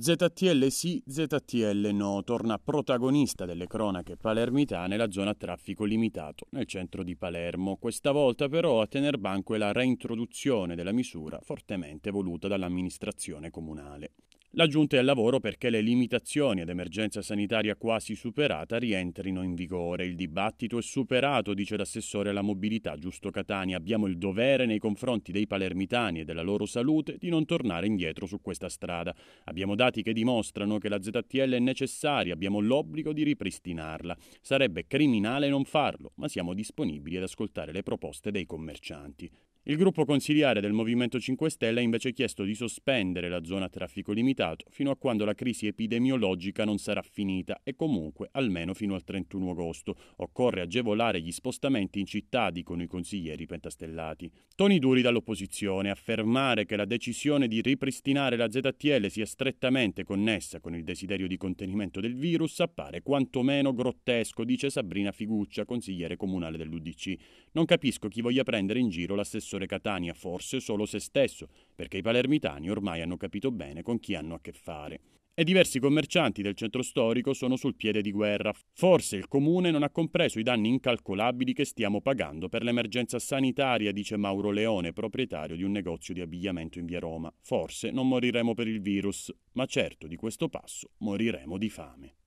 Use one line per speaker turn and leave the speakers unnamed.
ZTL sì, ZTL no, torna protagonista delle cronache palermitane la zona traffico limitato nel centro di Palermo. Questa volta però a tener banco è la reintroduzione della misura fortemente voluta dall'amministrazione comunale. La Giunta è al lavoro perché le limitazioni ad emergenza sanitaria quasi superata rientrino in vigore. Il dibattito è superato, dice l'assessore alla mobilità Giusto Catania. Abbiamo il dovere nei confronti dei palermitani e della loro salute di non tornare indietro su questa strada. Abbiamo dati che dimostrano che la ZTL è necessaria, abbiamo l'obbligo di ripristinarla. Sarebbe criminale non farlo, ma siamo disponibili ad ascoltare le proposte dei commercianti. Il gruppo consiliare del Movimento 5 Stelle ha invece chiesto di sospendere la zona a traffico limitato fino a quando la crisi epidemiologica non sarà finita e comunque almeno fino al 31 agosto. Occorre agevolare gli spostamenti in città, dicono i consiglieri pentastellati. Toni duri dall'opposizione, affermare che la decisione di ripristinare la ZTL sia strettamente connessa con il desiderio di contenimento del virus appare quantomeno grottesco, dice Sabrina Figuccia, consigliere comunale dell'UDC. Non capisco chi voglia prendere in giro l'assessore Ettore Catania, forse solo se stesso, perché i palermitani ormai hanno capito bene con chi hanno a che fare. E diversi commercianti del centro storico sono sul piede di guerra. Forse il comune non ha compreso i danni incalcolabili che stiamo pagando per l'emergenza sanitaria, dice Mauro Leone, proprietario di un negozio di abbigliamento in via Roma. Forse non moriremo per il virus, ma certo di questo passo moriremo di fame.